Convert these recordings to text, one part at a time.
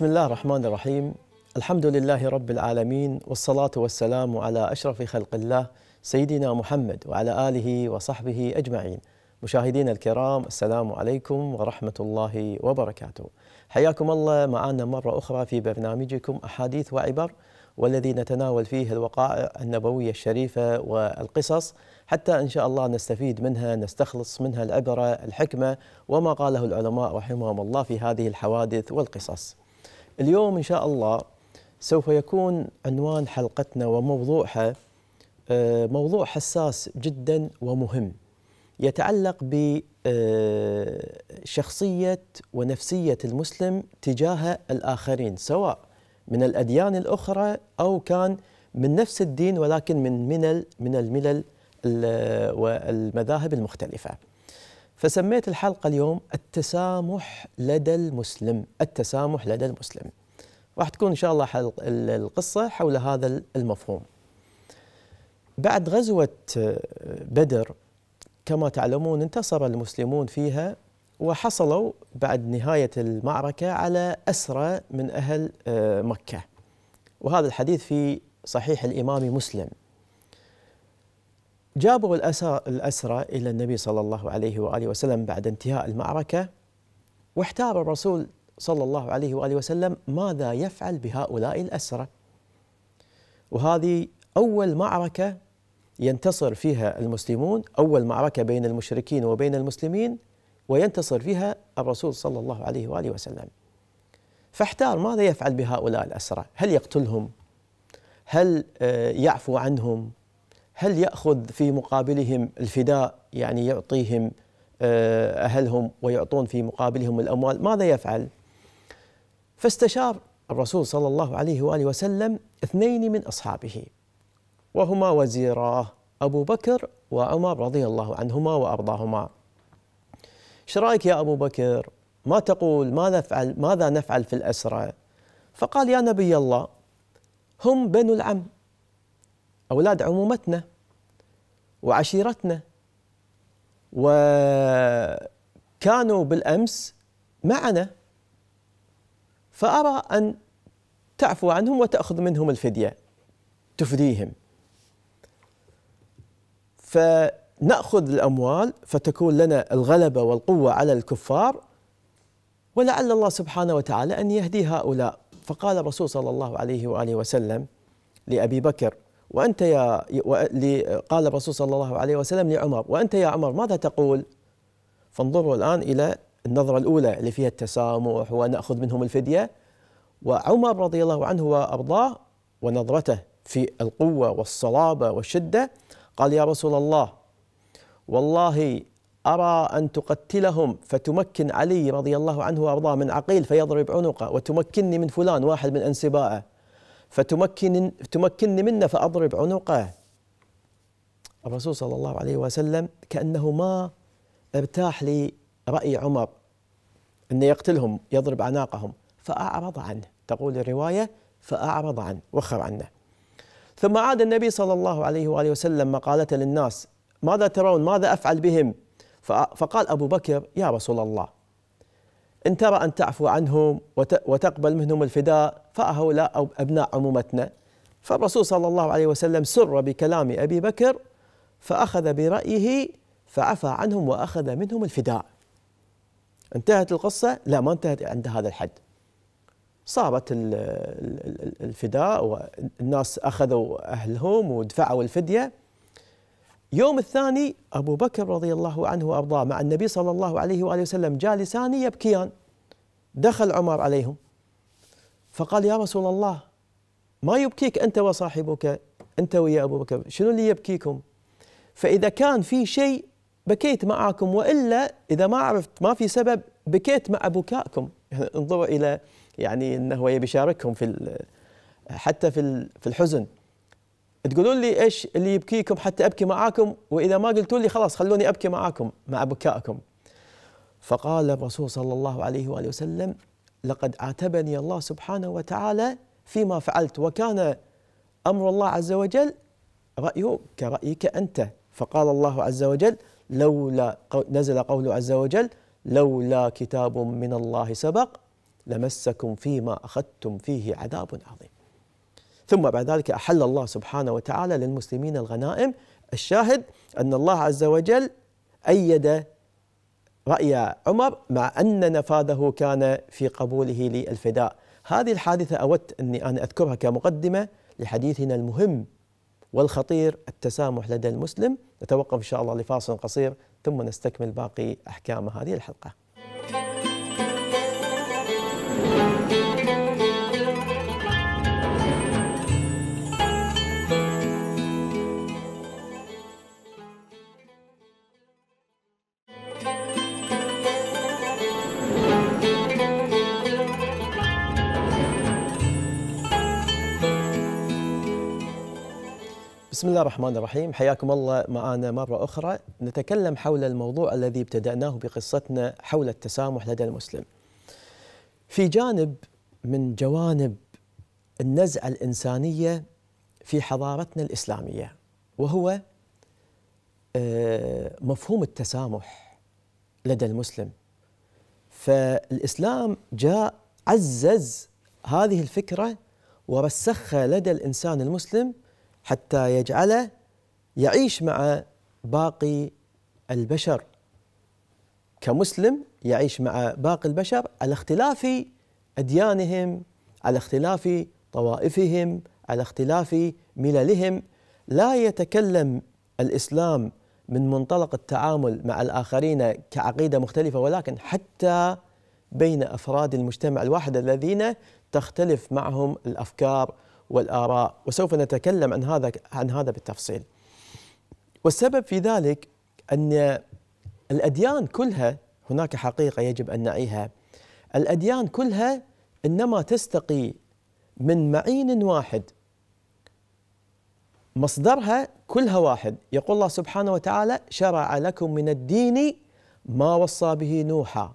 بسم الله الرحمن الرحيم الحمد لله رب العالمين والصلاة والسلام على أشرف خلق الله سيدنا محمد وعلى آله وصحبه أجمعين مشاهدينا الكرام السلام عليكم ورحمة الله وبركاته حياكم الله معنا مرة أخرى في برنامجكم أحاديث وعبر والذي نتناول فيه الوقائع النبوية الشريفة والقصص حتى إن شاء الله نستفيد منها نستخلص منها العبرة الحكمة وما قاله العلماء رحمهم الله في هذه الحوادث والقصص اليوم إن شاء الله سوف يكون عنوان حلقتنا وموضوعها آه، موضوع حساس جدا ومهم يتعلق بشخصية آه، ونفسية المسلم تجاه الآخرين سواء من الأديان الأخرى أو كان من نفس الدين ولكن من من الملل والمذاهب المختلفة فسميت الحلقة اليوم التسامح لدى المسلم التسامح لدى المسلم راح تكون إن شاء الله القصة حول هذا المفهوم بعد غزوة آه، بدر كما تعلمون انتصر المسلمون فيها وحصلوا بعد نهاية المعركة على أسرى من أهل آه، مكة وهذا الحديث في صحيح الإمام مسلم جابوا الأسرى إلى النبي صلى الله عليه وآله وسلم بعد انتهاء المعركة واحتار الرسول صلى الله عليه وآله وسلم ماذا يفعل بهؤلاء الأسرى وهذه أول معركة ينتصر فيها المسلمون أول معركة بين المشركين وبين المسلمين وينتصر فيها الرسول صلى الله عليه وآله وسلم فاحتار ماذا يفعل بهؤلاء الأسرى هل يقتلهم هل آه، يعفو عنهم هل ياخذ في مقابلهم الفداء يعني يعطيهم آه، اهلهم ويعطون في مقابلهم الاموال ماذا يفعل؟ فاستشار الرسول صلى الله عليه واله وسلم اثنين من اصحابه وهما وزيراه ابو بكر وعمر رضي الله عنهما وارضاهما. ايش رايك يا ابو بكر؟ ما تقول؟ ما نفعل؟ ماذا نفعل في الاسرى؟ فقال يا نبي الله هم بنو العم اولاد عمومتنا وعشيرتنا وكانوا بالأمس معنا فأرى أن تعفو عنهم وتأخذ منهم الفدية تفديهم فنأخذ الأموال فتكون لنا الغلبة والقوة على الكفار ولعل الله سبحانه وتعالى أن يهدي هؤلاء فقال الرسول صلى الله عليه وآله وسلم لأبي بكر وأنت يا قال الرسول صلى الله عليه وسلم لعمر وأنت يا عمر ماذا تقول فانظروا الآن إلى النظرة الأولى اللي فيها التسامح ونأخذ منهم الفدية وعمر رضي الله عنه وأرضاه ونظرته في القوة والصلابة والشدة قال يا رسول الله والله أرى أن تقتلهم فتمكن علي رضي الله عنه وأرضاه من عقيل فيضرب عنقه وتمكنني من فلان واحد من أنسبائه فتمكن تمكنني منه فأضرب عنقه الرسول صلى الله عليه وسلم كأنه ما ارتاح لرأي عمر أن يقتلهم يضرب عناقهم فأعرض عنه تقول الرواية فأعرض عنه وخر عنه ثم عاد النبي صلى الله عليه وآله وسلم مقالته للناس ماذا ترون ماذا أفعل بهم فقال أبو بكر يا رسول الله إن ترى أن تعفو عنهم وتقبل منهم الفداء فهؤلاء أبناء عمومتنا فالرسول صلى الله عليه وسلم سر بكلام أبي بكر فأخذ برأيه فعفى عنهم وأخذ منهم الفداء انتهت القصة لا ما انتهت عند هذا الحد صارت الفداء والناس أخذوا أهلهم ودفعوا الفدية يوم الثاني أبو بكر رضي الله عنه وأرضاه مع النبي صلى الله عليه وآله وسلم جالسان يبكيان دخل عمر عليهم فقال يا رسول الله ما يبكيك أنت وصاحبك أنت ويا أبو بكر شنو اللي يبكيكم فإذا كان في شيء بكيت معكم وإلا إذا ما عرفت ما في سبب بكيت مع بكائكم يعني انظروا إلى يعني أنه يبي يشاركهم في حتى في الحزن تقولون لي ايش اللي يبكيكم حتى ابكي معاكم واذا ما قلتوا لي خلاص خلوني ابكي معاكم مع بكائكم فقال الرسول صلى الله عليه واله وسلم لقد عاتبني الله سبحانه وتعالى فيما فعلت وكان امر الله عز وجل رايه كرايك انت فقال الله عز وجل لولا نزل قوله عز وجل لولا كتاب من الله سبق لمسكم فيما اخذتم فيه عذاب عظيم ثم بعد ذلك أحل الله سبحانه وتعالى للمسلمين الغنائم الشاهد أن الله عز وجل أيد رأي عمر مع أن نفاذه كان في قبوله للفداء هذه الحادثة أودت أني أنا أذكرها كمقدمة لحديثنا المهم والخطير التسامح لدى المسلم نتوقف إن شاء الله لفاصل قصير ثم نستكمل باقي أحكام هذه الحلقة بسم الله الرحمن الرحيم حياكم الله معنا مرة أخرى نتكلم حول الموضوع الذي ابتدأناه بقصتنا حول التسامح لدى المسلم في جانب من جوانب النزعة الإنسانية في حضارتنا الإسلامية وهو آه، مفهوم التسامح لدى المسلم فالإسلام جاء عزز هذه الفكرة ورسخها لدى الإنسان المسلم حتى يجعله يعيش مع باقي البشر كمسلم يعيش مع باقي البشر على اختلاف اديانهم على اختلاف طوائفهم على اختلاف مللهم لا يتكلم الاسلام من منطلق التعامل مع الاخرين كعقيده مختلفه ولكن حتى بين افراد المجتمع الواحد الذين تختلف معهم الافكار والآراء وسوف نتكلم عن هذا عن هذا بالتفصيل. والسبب في ذلك أن الأديان كلها هناك حقيقة يجب أن نعيها الأديان كلها إنما تستقي من معين واحد مصدرها كلها واحد يقول الله سبحانه وتعالى شرع لكم من الدين ما وصى به نوحا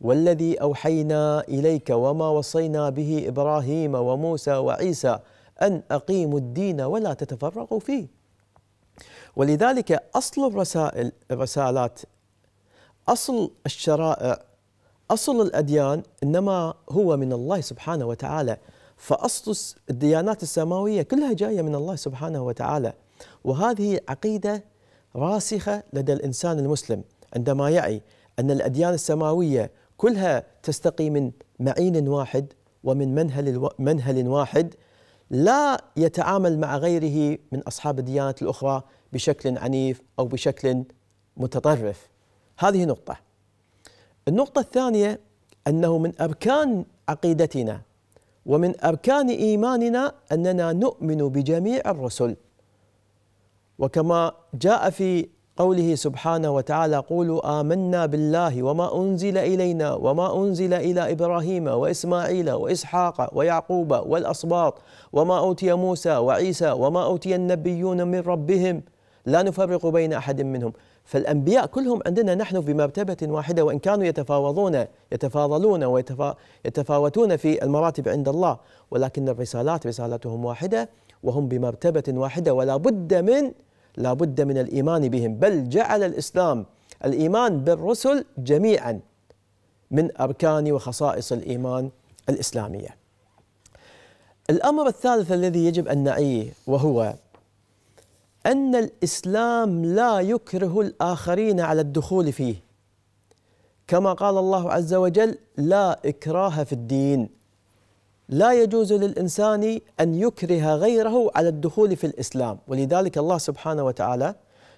والذي أوحينا إليك وما وصينا به إبراهيم وموسى وعيسى أن أقيموا الدين ولا تتفرقوا فيه ولذلك أصل الرسائل الرسالات أصل الشرائع أصل الأديان إنما هو من الله سبحانه وتعالى فأصل الديانات السماوية كلها جاية من الله سبحانه وتعالى وهذه عقيدة راسخة لدى الإنسان المسلم عندما يعي أن الأديان السماوية كلها تستقي من معين واحد ومن منهل منهل واحد لا يتعامل مع غيره من اصحاب الديانات الاخرى بشكل عنيف او بشكل متطرف. هذه نقطه. النقطه الثانيه انه من اركان عقيدتنا ومن اركان ايماننا اننا نؤمن بجميع الرسل. وكما جاء في قوله سبحانه وتعالى قولوا آمنا بالله وما أنزل إلينا وما أنزل إلى إبراهيم وإسماعيل وإسحاق ويعقوب والأصباط وما أوتي موسى وعيسى وما أوتي النبيون من ربهم لا نفرق بين أحد منهم فالأنبياء كلهم عندنا نحن في مرتبة واحدة وإن كانوا يتفاوضون يتفاضلون ويتفاوتون في المراتب عند الله ولكن الرسالات رسالتهم واحدة وهم بمرتبة واحدة ولا بد من لا بد من الإيمان بهم بل جعل الإسلام الإيمان بالرسل جميعا من أركان وخصائص الإيمان الإسلامية الأمر الثالث الذي يجب أن نعيه وهو أن الإسلام لا يكره الآخرين على الدخول فيه كما قال الله عز وجل لا إكراه في الدين لا يجوز للإنسان أن يكره غيره على الدخول في الإسلام ولذلك الله سبحانه وتعالى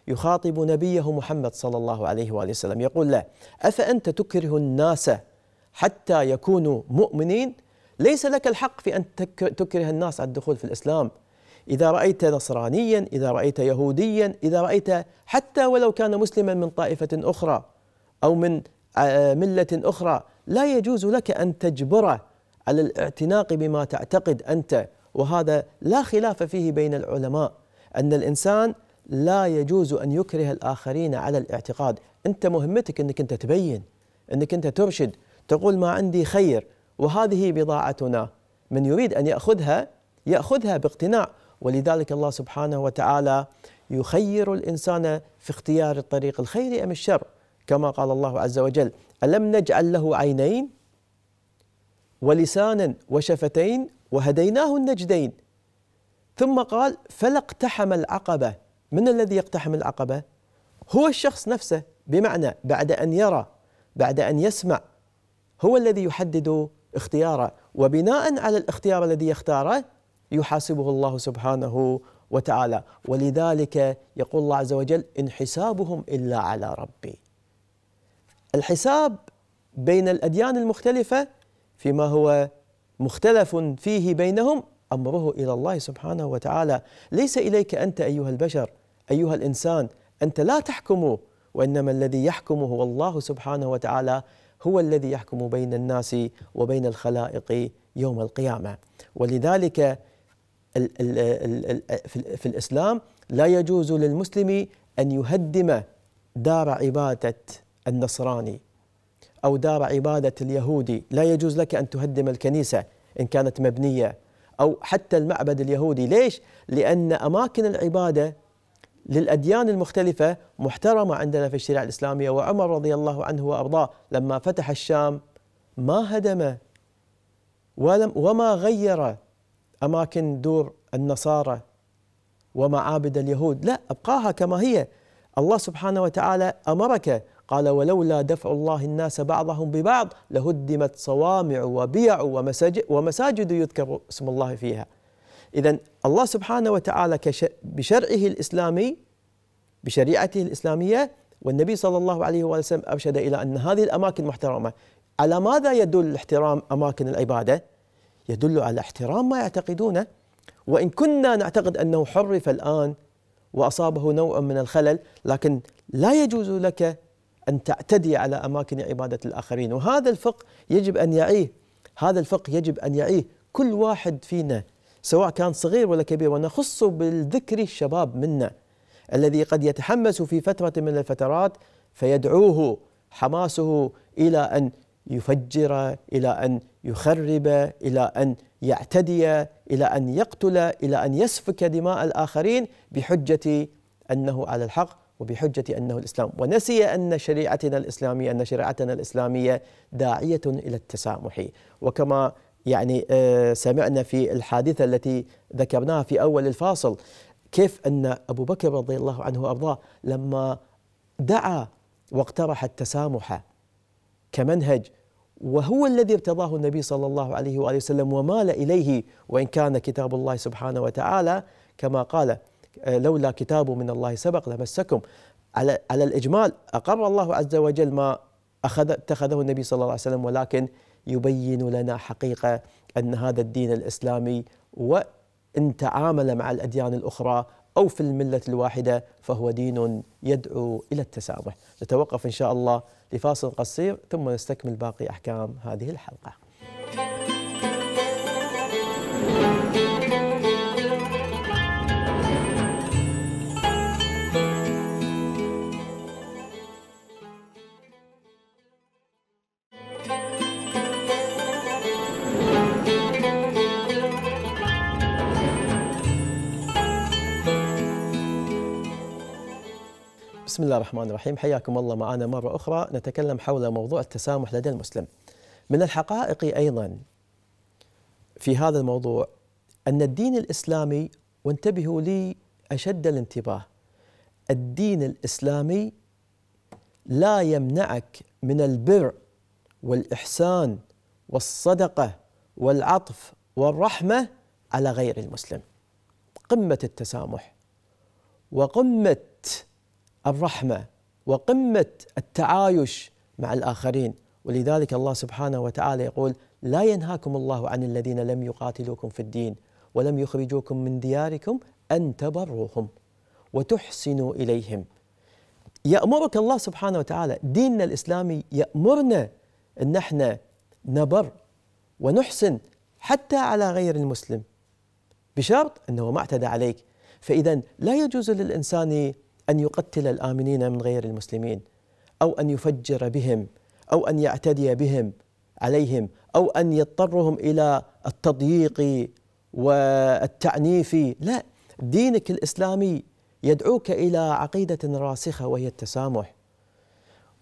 يخاطب نبيه محمد صلى الله عليه وآله وسلم يقول له أفأنت تكره الناس حتى يكونوا مؤمنين ليس لك الحق في أن تكره الناس على الدخول في الإسلام إذا رأيت نصرانيا إذا رأيت يهوديا إذا رأيت حتى ولو كان مسلما من طائفة أخرى أو من آه، ملة أخرى لا يجوز لك أن تجبره على الاعتناق بما تعتقد انت وهذا لا خلاف فيه بين العلماء ان الانسان لا يجوز ان يكره الاخرين على الاعتقاد، انت مهمتك انك انت تبين انك انت ترشد، تقول ما عندي خير وهذه بضاعتنا، من يريد ان ياخذها ياخذها باقتناع ولذلك الله سبحانه وتعالى يخير الانسان في اختيار الطريق الخير ام الشر كما قال الله عز وجل: الم نجعل له عينين ولسانا وشفتين وهديناه النجدين ثم قال فلا اقتحم العقبة من الذي يقتحم العقبة هو الشخص نفسه بمعنى بعد أن يرى بعد أن يسمع هو الذي يحدد اختياره وبناء على الاختيار الذي يختاره يحاسبه الله سبحانه وتعالى ولذلك يقول الله عز وجل إن حسابهم إلا على ربي الحساب بين الأديان المختلفة فيما هو مختلف فيه بينهم امره الى الله سبحانه وتعالى ليس اليك انت ايها البشر ايها الانسان انت لا تحكم وانما الذي يحكم هو الله سبحانه وتعالى هو الذي يحكم بين الناس وبين الخلائق يوم القيامه ولذلك في الاسلام لا يجوز للمسلم ان يهدم دار عباده النصراني أو دار عبادة اليهودي لا يجوز لك أن تهدم الكنيسة إن كانت مبنية أو حتى المعبد اليهودي ليش؟ لأن أماكن العبادة للأديان المختلفة محترمة عندنا في الشريعة الإسلامية وعمر رضي الله عنه وأرضاه لما فتح الشام ما هدم ولم وما غير أماكن دور النصارى ومعابد اليهود لا أبقاها كما هي الله سبحانه وتعالى أمرك قال ولولا دفع الله الناس بعضهم ببعض لهدمت صوامع وبيع ومساجد ومساجد يذكر اسم الله فيها إذا الله سبحانه وتعالى بشرعه الإسلامي بشريعته الإسلامية والنبي صلى الله عليه وسلم أرشد إلى أن هذه الأماكن محترمة على ماذا يدل احترام أماكن العبادة؟ يدل على احترام ما يعتقدونه وإن كنا نعتقد أنه حرف الآن وأصابه نوع من الخلل لكن لا يجوز لك أن تعتدي على أماكن عبادة الآخرين وهذا الفقه يجب أن يعيه هذا الفقه يجب أن يعيه كل واحد فينا سواء كان صغير ولا كبير ونخص بالذكر الشباب منا الذي قد يتحمس في فترة من الفترات فيدعوه حماسه إلى أن يفجر إلى أن يخرب إلى أن يعتدي إلى أن يقتل إلى أن يسفك دماء الآخرين بحجة أنه على الحق وبحجة أنه الإسلام ونسي أن شريعتنا الإسلامية أن شريعتنا الإسلامية داعية إلى التسامح وكما يعني آه، سمعنا في الحادثة التي ذكرناها في أول الفاصل كيف أن أبو بكر رضي الله عنه وأرضاه لما دعا واقترح التسامح كمنهج وهو الذي ارتضاه النبي صلى الله عليه وآله وسلم ومال إليه وإن كان كتاب الله سبحانه وتعالى كما قال آه، لولا كتاب من الله سبق لمسكم على على الاجمال اقر الله عز وجل ما اخذ اتخذه النبي صلى الله عليه وسلم ولكن يبين لنا حقيقه ان هذا الدين الاسلامي وان تعامل مع الاديان الاخرى او في المله الواحده فهو دين يدعو الى التسامح. نتوقف ان شاء الله لفاصل قصير ثم نستكمل باقي احكام هذه الحلقه. بسم الله الرحمن الرحيم حياكم الله معنا مرة أخرى نتكلم حول موضوع التسامح لدى المسلم من الحقائق أيضا في هذا الموضوع أن الدين الإسلامي وانتبهوا لي أشد الانتباه الدين الإسلامي لا يمنعك من البر والإحسان والصدقة والعطف والرحمة على غير المسلم قمة التسامح وقمة الرحمه وقمه التعايش مع الاخرين ولذلك الله سبحانه وتعالى يقول لا ينهاكم الله عن الذين لم يقاتلوكم في الدين ولم يخرجوكم من دياركم ان تبروهم وتحسنوا اليهم يامرك الله سبحانه وتعالى ديننا الاسلامي يامرنا ان احنا نبر ونحسن حتى على غير المسلم بشرط انه ما اعتدى عليك فاذا لا يجوز للانسان أن يقتل الآمنين من غير المسلمين أو أن يفجر بهم أو أن يعتدي بهم عليهم أو أن يضطرهم إلى التضييق والتعنيف لا دينك الإسلامي يدعوك إلى عقيدة راسخة وهي التسامح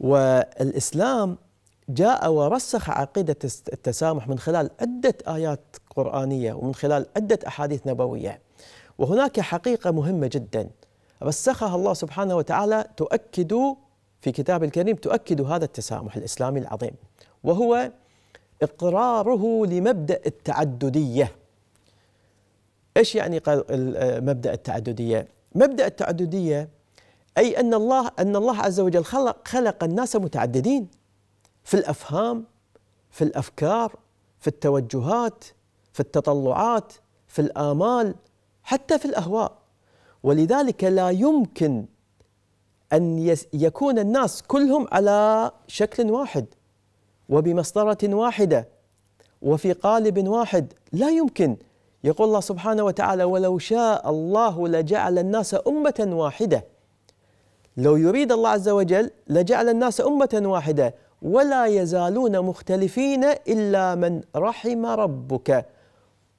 والإسلام جاء ورسخ عقيدة التسامح من خلال عدة آيات قرآنية ومن خلال عدة أحاديث نبوية وهناك حقيقة مهمة جدا رسخها الله سبحانه وتعالى تؤكد في كتاب الكريم تؤكد هذا التسامح الإسلامي العظيم وهو إقراره لمبدأ التعددية إيش يعني مبدأ التعددية؟ مبدأ التعددية أي أن الله أن الله عز وجل خلق خلق الناس متعددين في الأفهام في الأفكار في التوجهات في التطلعات في الآمال حتى في الأهواء ولذلك لا يمكن أن يكون الناس كلهم على شكل واحد وبمسطرة واحدة وفي قالب واحد لا يمكن يقول الله سبحانه وتعالى ولو شاء الله لجعل الناس أمة واحدة لو يريد الله عز وجل لجعل الناس أمة واحدة ولا يزالون مختلفين إلا من رحم ربك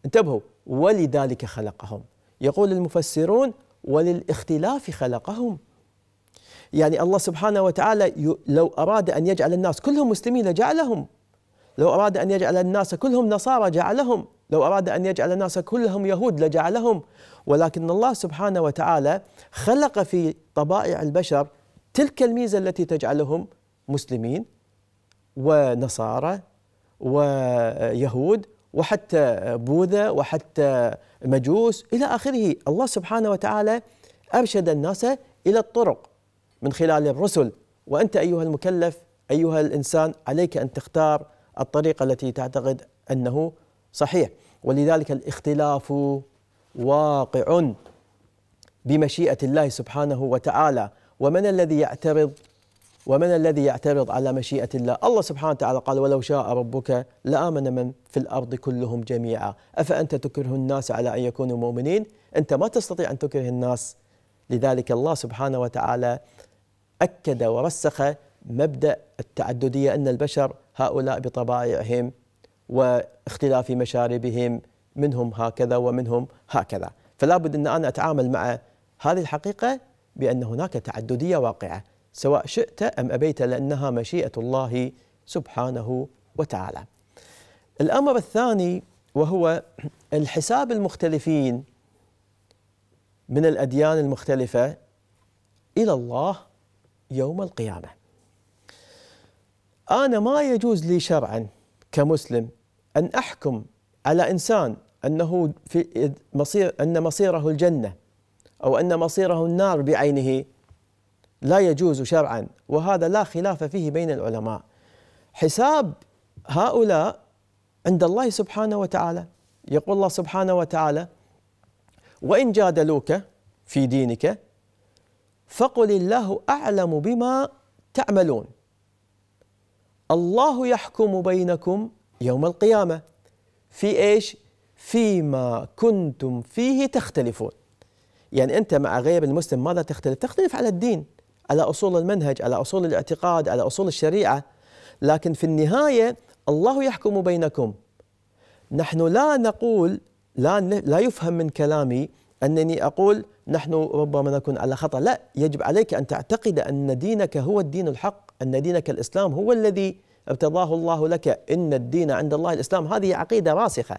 انتبهوا ولذلك خلقهم يقول المفسرون وللاختلاف خلقهم يعني الله سبحانه وتعالى لو أراد أن يجعل الناس كلهم مسلمين لجعلهم لو أراد أن يجعل الناس كلهم نصارى جعلهم لو أراد أن يجعل الناس كلهم يهود لجعلهم ولكن الله سبحانه وتعالى خلق في طبائع البشر تلك الميزة التي تجعلهم مسلمين ونصارى ويهود وحتى بوذا وحتى مجوس الى اخره، الله سبحانه وتعالى ارشد الناس الى الطرق من خلال الرسل، وانت ايها المكلف ايها الانسان عليك ان تختار الطريقه التي تعتقد انه صحيح، ولذلك الاختلاف واقع بمشيئه الله سبحانه وتعالى، ومن الذي يعترض ومن الذي يعترض على مشيئة الله الله سبحانه وتعالى قال ولو شاء ربك لآمن من في الأرض كلهم جميعا أفأنت تكره الناس على أن يكونوا مؤمنين أنت ما تستطيع أن تكره الناس لذلك الله سبحانه وتعالى أكد ورسخ مبدأ التعددية أن البشر هؤلاء بطبائعهم واختلاف مشاربهم منهم هكذا ومنهم هكذا فلا بد أن أنا أتعامل مع هذه الحقيقة بأن هناك تعددية واقعة سواء شئت أم أبيت لأنها مشيئة الله سبحانه وتعالى الأمر الثاني وهو الحساب المختلفين من الأديان المختلفة إلى الله يوم القيامة أنا ما يجوز لي شرعا كمسلم أن أحكم على إنسان أنه في مصير أن مصيره الجنة أو أن مصيره النار بعينه لا يجوز شرعا وهذا لا خلاف فيه بين العلماء حساب هؤلاء عند الله سبحانه وتعالى يقول الله سبحانه وتعالى وإن جادلوك في دينك فقل الله أعلم بما تعملون الله يحكم بينكم يوم القيامة في إيش؟ فيما كنتم فيه تختلفون يعني أنت مع غير المسلم ماذا تختلف؟ تختلف على الدين على أصول المنهج على أصول الاعتقاد على أصول الشريعة لكن في النهاية الله يحكم بينكم نحن لا نقول لا, لا يفهم من كلامي أنني أقول نحن ربما نكون على خطأ لا يجب عليك أن تعتقد أن دينك هو الدين الحق أن دينك الإسلام هو الذي ارتضاه الله لك إن الدين عند الله الإسلام هذه عقيدة راسخة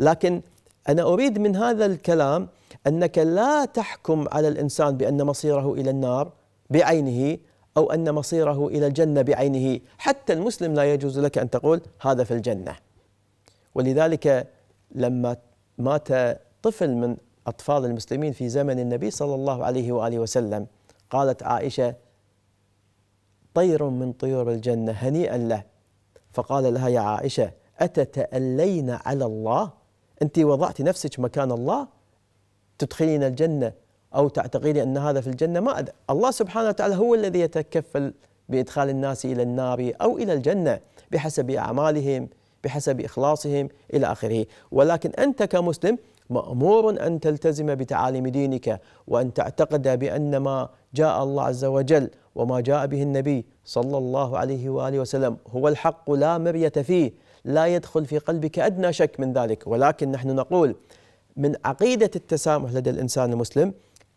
لكن أنا أريد من هذا الكلام أنك لا تحكم على الإنسان بأن مصيره إلى النار بعينه أو أن مصيره إلى الجنة بعينه حتى المسلم لا يجوز لك أن تقول هذا في الجنة ولذلك لما مات طفل من أطفال المسلمين في زمن النبي صلى الله عليه وآله وسلم قالت عائشة طير من طيور الجنة هنيئا له فقال لها يا عائشة أتتألين على الله أنت وضعت نفسك مكان الله تدخلين الجنة أو تعتقدين أن هذا في الجنة ما أدري الله سبحانه وتعالى هو الذي يتكفل بإدخال الناس إلى النار أو إلى الجنة بحسب أعمالهم بحسب إخلاصهم إلى آخره ولكن أنت كمسلم مأمور أن تلتزم بتعاليم دينك وأن تعتقد بأن ما جاء الله عز وجل وما جاء به النبي صلى الله عليه وآله وسلم هو الحق لا مرية فيه لا يدخل في قلبك أدنى شك من ذلك ولكن نحن نقول من عقيدة التسامح لدى الإنسان المسلم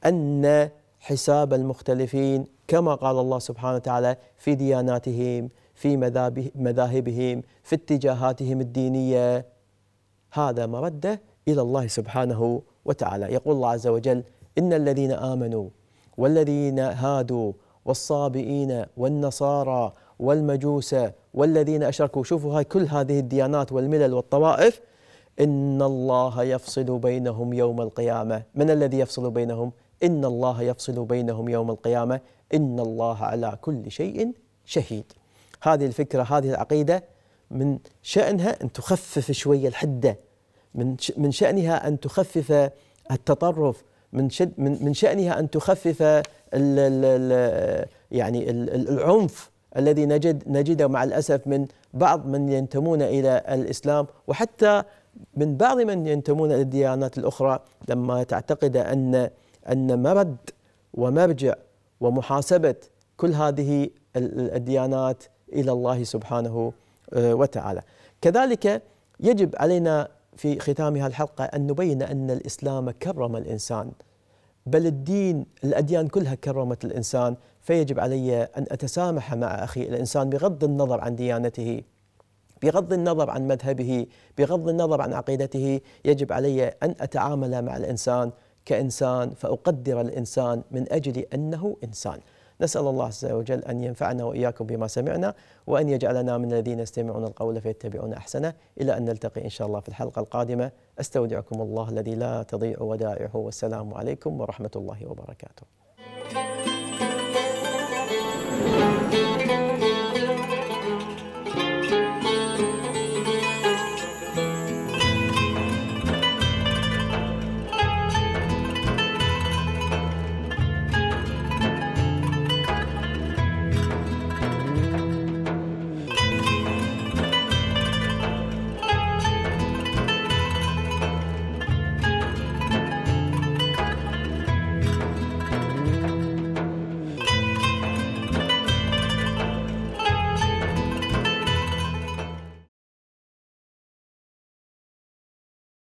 أن حساب المختلفين كما قال الله سبحانه وتعالى في دياناتهم في مذاهبهم في اتجاهاتهم الدينية هذا مرده إلى الله سبحانه وتعالى يقول الله عز وجل إن الذين آمنوا والذين هادوا والصابئين والنصارى والمجوس والذين أشركوا شوفوا هاي كل هذه الديانات والملل والطوائف إن الله يفصل بينهم يوم القيامة من الذي يفصل بينهم إن الله يفصل بينهم يوم القيامة إن الله على كل شيء شهيد هذه الفكرة هذه العقيدة من شأنها أن تخفف شوية الحدة من من شأنها أن تخفف التطرف من شد من من شأنها أن تخفف الـ الـ الـ يعني العنف الذي نجد نجده مع الأسف من بعض من ينتمون إلى الإسلام وحتى من بعض من ينتمون إلى الديانات الأخرى لما تعتقد أن أن مرد ومرجع ومحاسبة كل هذه الديانات إلى الله سبحانه آه، وتعالى كذلك يجب علينا في ختام الحلقة أن نبين أن الإسلام كرم الإنسان بل الدين الأديان كلها كرمت الإنسان فيجب علي أن أتسامح مع أخي الإنسان بغض النظر عن ديانته بغض النظر عن مذهبه بغض النظر عن عقيدته يجب علي أن أتعامل مع الإنسان كإنسان فأقدر الإنسان من أجل أنه إنسان نسأل الله عز وجل أن ينفعنا وإياكم بما سمعنا وأن يجعلنا من الذين يستمعون القول فيتبعون أحسنه إلى أن نلتقي إن شاء الله في الحلقة القادمة أستودعكم الله الذي لا تضيع ودائعه والسلام عليكم ورحمة الله وبركاته